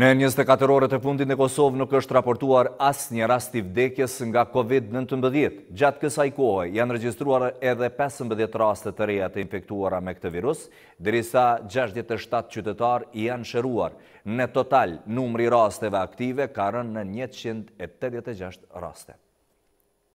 Në 24 orët e fundit në Kosovë nuk është raportuar asë një rast i vdekjes nga COVID-19. Gjatë kësaj kohë janë registruar edhe 15 raste të reja të infektuara me këtë virus, dërisa 67 qytetar i janë shëruar. Në total, numri rasteve aktive karën në 186 raste.